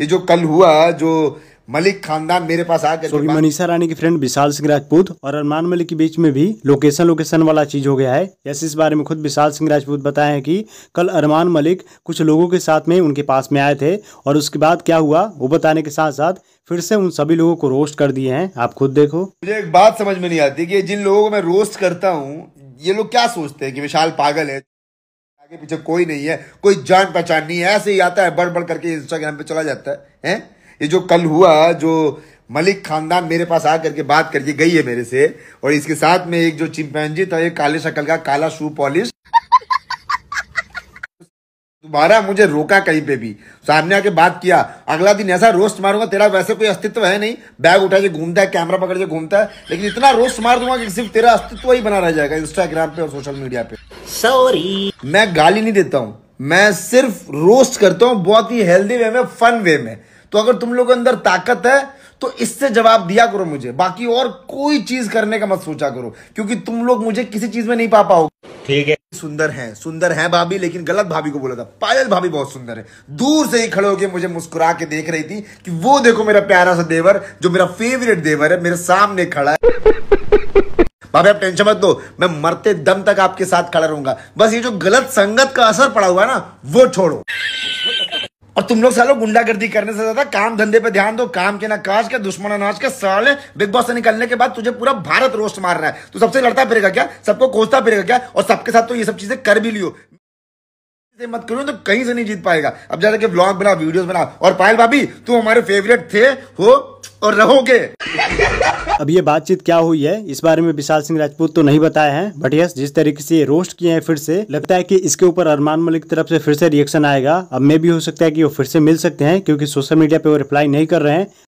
ये जो कल हुआ जो मलिक खानदान मेरे पास आ गए अभी मनीषा रानी की फ्रेंड विशाल सिंह राजपूत और अरमान मलिक के बीच में भी लोकेशन लोकेशन वाला चीज हो गया है जैसे इस बारे में खुद विशाल सिंह राजपूत बताए हैं कि कल अरमान मलिक कुछ लोगों के साथ में उनके पास में आए थे और उसके बाद क्या हुआ वो बताने के साथ साथ फिर से उन सभी लोगों को रोस्ट कर दिए हैं आप खुद देखो मुझे एक बात समझ में नहीं आती कि जिन लोगों को मैं रोस्ट करता हूँ ये लोग क्या सोचते हैं कि विशाल पागल है आगे पीछे कोई नहीं है कोई जान पहचान नहीं है ऐसे ही आता है बढ़ बढ़ करके इंस्टाग्राम पे चला जाता है हैं ये जो कल हुआ जो मलिक खानदान मेरे पास आ करके बात करके गई है मेरे से और इसके साथ में एक जो जी था ये काले शक्ल का काला शू पॉलिश दोबारा मुझे रोका कहीं पे भी सामने आके बात किया अगला दिन ऐसा रोस्ट मारूंगा तेरा वैसे कोई अस्तित्व है नहीं बैग उठा के घूमता है कैमरा पकड़ के घूमता है लेकिन इतना रोस्ट मार दूंगा कि सिर्फ तेरा अस्तित्व ही बना रह जाएगा इंस्टाग्राम पे और सोशल मीडिया पे सॉरी मैं गाली नहीं देता हूँ मैं सिर्फ रोस्ट करता हूँ बहुत ही हेल्दी वे में फन वे में तो अगर तुम लोग के अंदर ताकत है तो इससे जवाब दिया करो मुझे बाकी और कोई चीज करने का मत सोचा करो क्योंकि तुम लोग मुझे किसी चीज में नहीं पा पाओगे ठीक है सुंदर है सुंदर है भाभी लेकिन गलत भाभी को बोला था पायल भाभी बहुत सुंदर है दूर से ही खड़े होकर मुझे मुस्कुरा के देख रही थी कि वो देखो मेरा प्यारा सा देवर जो मेरा फेवरेट देवर है मेरे सामने खड़ा है भाभी आप टेंशन मत दो मैं मरते दम तक आपके साथ खड़ा रहूंगा बस ये जो गलत संगत का असर पड़ा हुआ है ना वो छोड़ो और तुम लोग सालों गुंडागर्दी करने से ज्यादा काम धंधे पे ध्यान दो काम के ना काज का दुश्मन अनाज का साले बिग बॉस से निकलने के बाद तुझे पूरा भारत रोस्ट मार रहा है तू सबसे लड़ता फिरेगा क्या सबको कोसता फिरेगा क्या और सबके साथ तो ये सब चीजें कर भी लियो मत करो तो कहीं से नहीं जीत पाएगा अब जाकर के ब्लॉग बना वीडियोस बना और पायल भाभी तुम हमारे फेवरेट थे हो और रहोगे अब ये बातचीत क्या हुई है इस बारे में विशाल सिंह राजपूत तो नहीं बताया हैं बट यस जिस तरीके से रोस्ट किए हैं फिर से लगता है कि इसके ऊपर अरमान मलिक की तरफ से फिर से रिएक्शन आएगा अब मे भी हो सकता है कि वो फिर से मिल सकते हैं क्योंकि सोशल मीडिया पे वो रिप्लाई नहीं कर रहे हैं